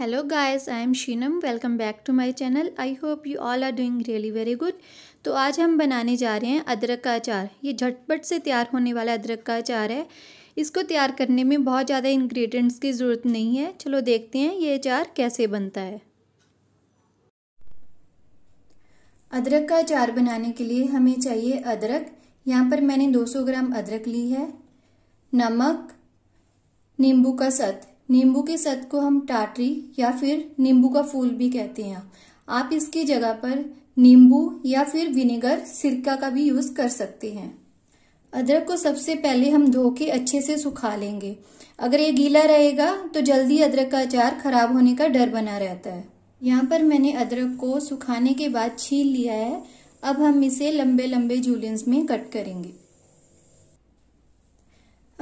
hello guys I am Sheenam welcome back to my channel I hope you all are doing really very good तो आज हम बनाने जा रहे हैं अदरक का अचार ये झटपट से तैयार होने वाला अदरक का अचार है इसको तैयार करने में बहुत ज़्यादा इंग्रेडिएंट्स की ज़रूरत नहीं है चलो देखते हैं ये अचार कैसे बनता है अदरक का अचार बनाने के लिए हमें चाहिए अदरक यहाँ पर मैंने दो ग्राम अदरक ली है नमक नींबू का सत नींबू के सत को हम टाटरी या फिर नींबू का फूल भी कहते हैं आप इसकी जगह पर नींबू या फिर विनेगर सिरका का भी यूज कर सकते हैं अदरक को सबसे पहले हम धो के अच्छे से सुखा लेंगे अगर ये गीला रहेगा तो जल्दी अदरक का अचार खराब होने का डर बना रहता है यहाँ पर मैंने अदरक को सुखाने के बाद छील लिया है अब हम इसे लंबे लंबे जूलियंस में कट करेंगे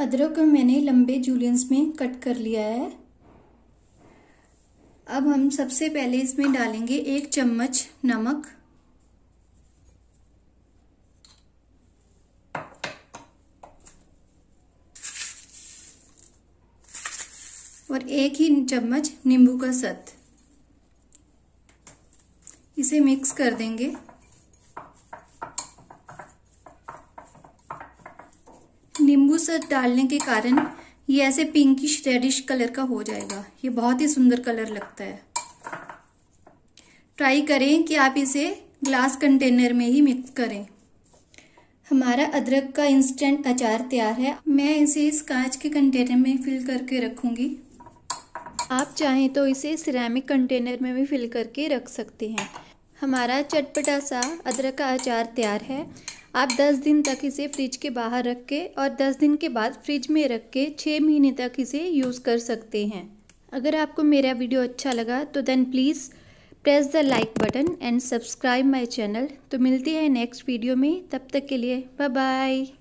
अदरक को मैंने लंबे जूलियंस में कट कर लिया है अब हम सबसे पहले इसमें डालेंगे एक चम्मच नमक और एक ही चम्मच नींबू का सत इसे मिक्स कर देंगे नींबू से डालने के कारण ये ऐसे पिंकिश रेडिश कलर का हो जाएगा ये बहुत ही सुंदर कलर लगता है ट्राई करें कि आप इसे ग्लास कंटेनर में ही मिक्स करें हमारा अदरक का इंस्टेंट अचार तैयार है मैं इसे इस कांच के कंटेनर में फिल करके रखूंगी आप चाहें तो इसे सिरेमिक कंटेनर में भी फिल करके रख सकते हैं हमारा चटपटा सा अदरक का अचार तैयार है आप 10 दिन तक इसे फ्रिज के बाहर रख के और 10 दिन के बाद फ्रिज में रख के छः महीने तक इसे यूज़ कर सकते हैं अगर आपको मेरा वीडियो अच्छा लगा तो then please press the like button and subscribe my channel तो मिलते हैं नेक्स्ट वीडियो में तब तक के लिए बाय बाय